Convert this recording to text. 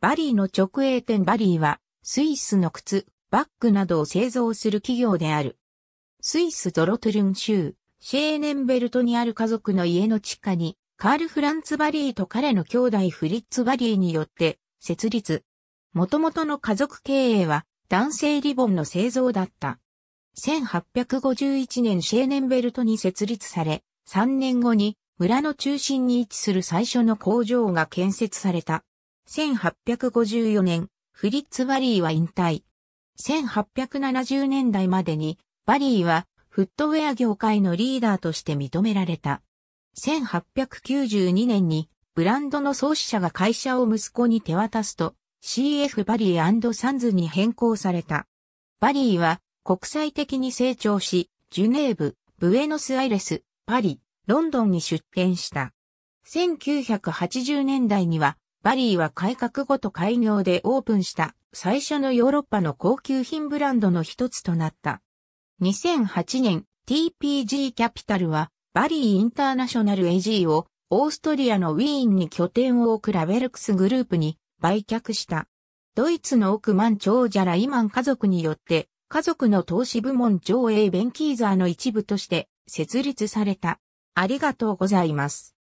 バリーの直営店バリーは、スイスの靴、バッグなどを製造する企業である。スイスドロトゥルン州、シェーネンベルトにある家族の家の地下に、カール・フランツ・バリーと彼の兄弟フリッツ・バリーによって設立。元々の家族経営は男性リボンの製造だった。1851年シェーネンベルトに設立され、3年後に村の中心に位置する最初の工場が建設された。1854年、フリッツ・バリーは引退。1870年代までに、バリーはフットウェア業界のリーダーとして認められた。1892年にブランドの創始者が会社を息子に手渡すと CF バリーサンズに変更された。バリーは国際的に成長し、ジュネーブ、ブエノスアイレス、パリ、ロンドンに出店した。1980年代にはバリーは改革後と開業でオープンした最初のヨーロッパの高級品ブランドの一つとなった。2008年 TPG キャピタルはバリーインターナショナル AG をオーストリアのウィーンに拠点を置くラベルクスグループに売却した。ドイツの億万長者ライマン家族によって家族の投資部門上映ベンキーザーの一部として設立された。ありがとうございます。